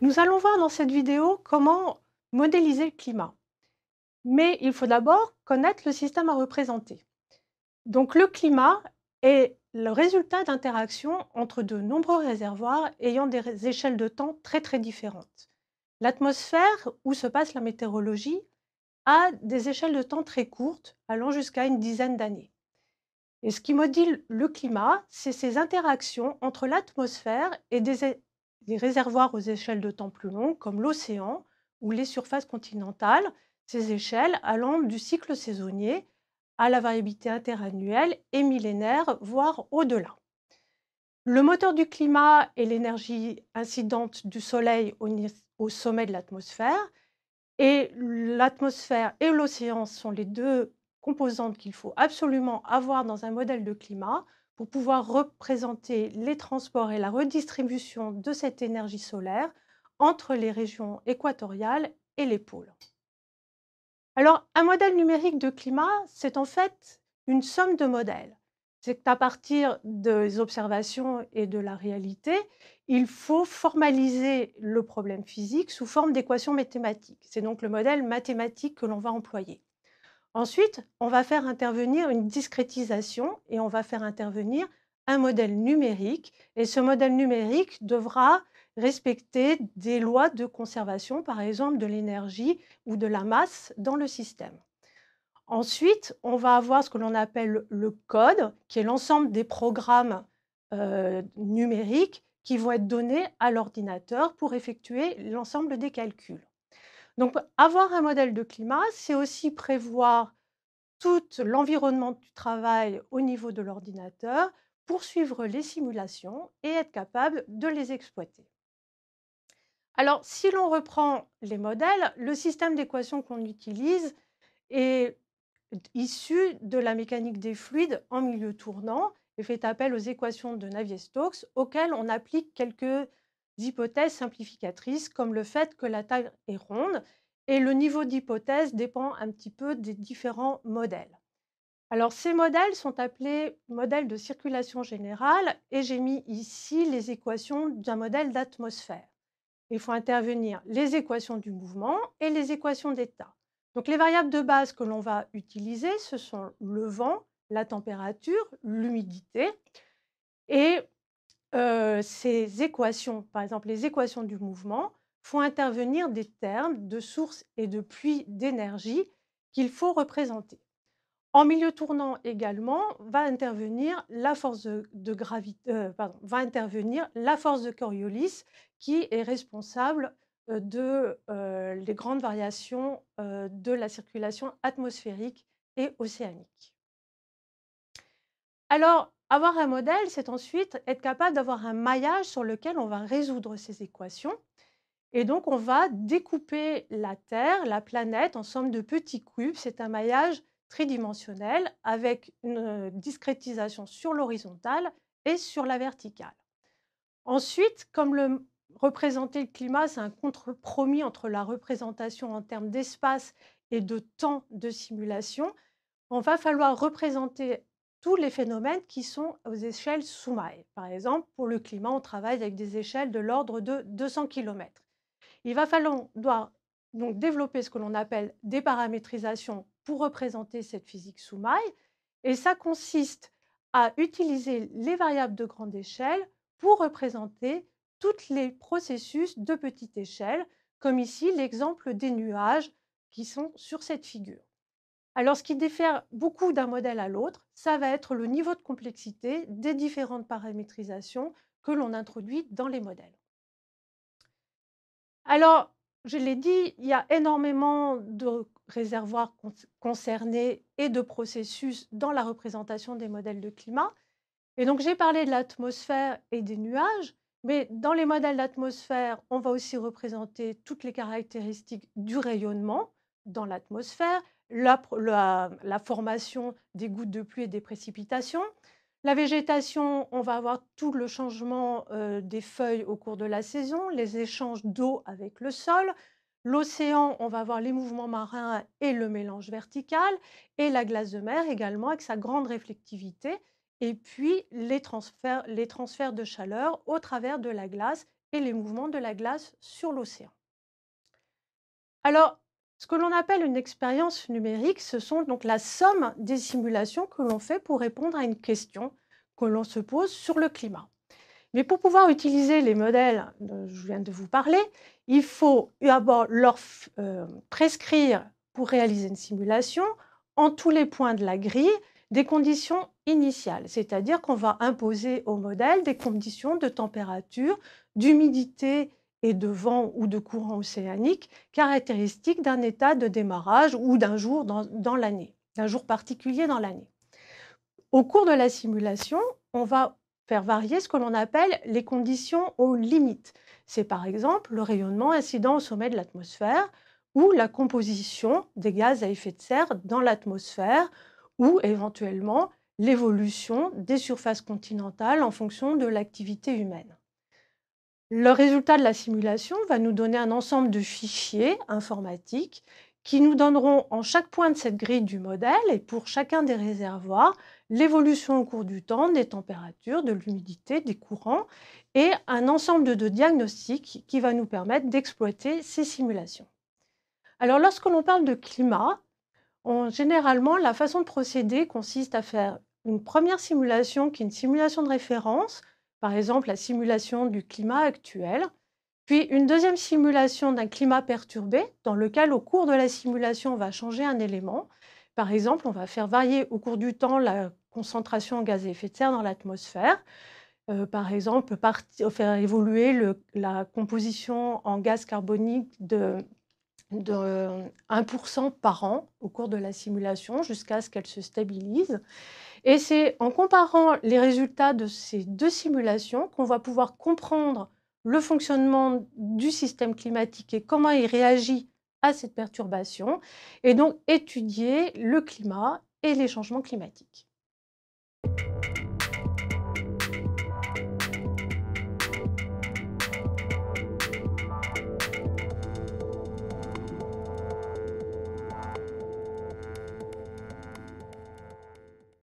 Nous allons voir dans cette vidéo comment modéliser le climat. Mais il faut d'abord connaître le système à représenter. Donc le climat est le résultat d'interactions entre de nombreux réservoirs ayant des échelles de temps très très différentes. L'atmosphère, où se passe la météorologie, a des échelles de temps très courtes, allant jusqu'à une dizaine d'années. Et ce qui module le climat, c'est ces interactions entre l'atmosphère et des des réservoirs aux échelles de temps plus longues, comme l'océan ou les surfaces continentales, ces échelles allant du cycle saisonnier à la variabilité interannuelle et millénaire, voire au-delà. Le moteur du climat est l'énergie incidente du Soleil au sommet de l'atmosphère, et l'atmosphère et l'océan sont les deux composantes qu'il faut absolument avoir dans un modèle de climat pour pouvoir représenter les transports et la redistribution de cette énergie solaire entre les régions équatoriales et les pôles. Alors, un modèle numérique de climat, c'est en fait une somme de modèles. C'est qu'à partir des observations et de la réalité, il faut formaliser le problème physique sous forme d'équations mathématiques. C'est donc le modèle mathématique que l'on va employer. Ensuite, on va faire intervenir une discrétisation et on va faire intervenir un modèle numérique. Et ce modèle numérique devra respecter des lois de conservation, par exemple de l'énergie ou de la masse dans le système. Ensuite, on va avoir ce que l'on appelle le code, qui est l'ensemble des programmes euh, numériques qui vont être donnés à l'ordinateur pour effectuer l'ensemble des calculs. Donc avoir un modèle de climat, c'est aussi prévoir tout l'environnement du travail au niveau de l'ordinateur, poursuivre les simulations et être capable de les exploiter. Alors, si l'on reprend les modèles, le système d'équations qu'on utilise est issu de la mécanique des fluides en milieu tournant et fait appel aux équations de Navier-Stokes auxquelles on applique quelques hypothèses simplificatrices, comme le fait que la taille est ronde, et le niveau d'hypothèse dépend un petit peu des différents modèles. Alors ces modèles sont appelés modèles de circulation générale et j'ai mis ici les équations d'un modèle d'atmosphère. Il faut intervenir les équations du mouvement et les équations d'état. Donc les variables de base que l'on va utiliser, ce sont le vent, la température, l'humidité. Et ces équations, par exemple les équations du mouvement, font intervenir des termes de source et de puits d'énergie qu'il faut représenter. En milieu tournant également va intervenir la force de, va intervenir la force de Coriolis qui est responsable de les grandes variations de la circulation atmosphérique et océanique. Alors, avoir un modèle, c'est ensuite être capable d'avoir un maillage sur lequel on va résoudre ces équations. Et donc, on va découper la Terre, la planète, en somme de petits cubes. C'est un maillage tridimensionnel avec une euh, discrétisation sur l'horizontale et sur la verticale. Ensuite, comme le, représenter le climat, c'est un compromis entre la représentation en termes d'espace et de temps de simulation. On va falloir représenter tous les phénomènes qui sont aux échelles sous Par exemple, pour le climat, on travaille avec des échelles de l'ordre de 200 km. Il va falloir donc développer ce que l'on appelle des paramétrisations pour représenter cette physique sous Et ça consiste à utiliser les variables de grande échelle pour représenter tous les processus de petite échelle, comme ici l'exemple des nuages qui sont sur cette figure. Alors, ce qui diffère beaucoup d'un modèle à l'autre, ça va être le niveau de complexité des différentes paramétrisations que l'on introduit dans les modèles. Alors, je l'ai dit, il y a énormément de réservoirs concernés et de processus dans la représentation des modèles de climat. Et donc, j'ai parlé de l'atmosphère et des nuages, mais dans les modèles d'atmosphère, on va aussi représenter toutes les caractéristiques du rayonnement dans l'atmosphère, la, formation des gouttes de pluie et des précipitations. La végétation, on va avoir tout le changement euh, des feuilles au cours de la saison, les échanges d'eau avec le sol. L'océan, on va avoir les mouvements marins et le mélange vertical. Et la glace de mer également avec sa grande réflectivité. Et puis les transferts, les transferts de chaleur au travers de la glace et les mouvements de la glace sur l'océan. Alors, ce que l'on appelle une expérience numérique, ce sont donc la somme des simulations que l'on fait pour répondre à une question que l'on se pose sur le climat. Mais pour pouvoir utiliser les modèles dont je viens de vous parler, il faut d'abord leur euh, prescrire pour réaliser une simulation en tous les points de la grille des conditions initiales, c'est-à-dire qu'on va imposer au modèle des conditions de température, d'humidité et de vent ou de courant océanique caractéristiques d'un état de démarrage ou d'un jour dans l'année, d'un jour particulier dans l'année. Au cours de la simulation, on va faire varier ce que l'on appelle les conditions aux limites. C'est par exemple le rayonnement incident au sommet de l'atmosphère ou la composition des gaz à effet de serre dans l'atmosphère ou éventuellement l'évolution des surfaces continentales en fonction de l'activité humaine. Le résultat de la simulation va nous donner un ensemble de fichiers informatiques qui nous donneront en chaque point de cette grille du modèle et pour chacun des réservoirs l'évolution au cours du temps des températures, de l'humidité, des courants et un ensemble de diagnostics qui va nous permettre d'exploiter ces simulations. Alors lorsque l'on parle de climat, généralement la façon de procéder consiste à faire une première simulation qui est une simulation de référence par exemple la simulation du climat actuel, puis une deuxième simulation d'un climat perturbé, dans lequel au cours de la simulation, on va changer un élément. Par exemple, on va faire varier au cours du temps la concentration en gaz à effet de serre dans l'atmosphère. Euh, par exemple, euh, faire évoluer la composition en gaz carbonique de, de 1% par an au cours de la simulation jusqu'à ce qu'elle se stabilise. Et c'est en comparant les résultats de ces deux simulations qu'on va pouvoir comprendre le fonctionnement du système climatique et comment il réagit à cette perturbation, et donc étudier le climat et les changements climatiques.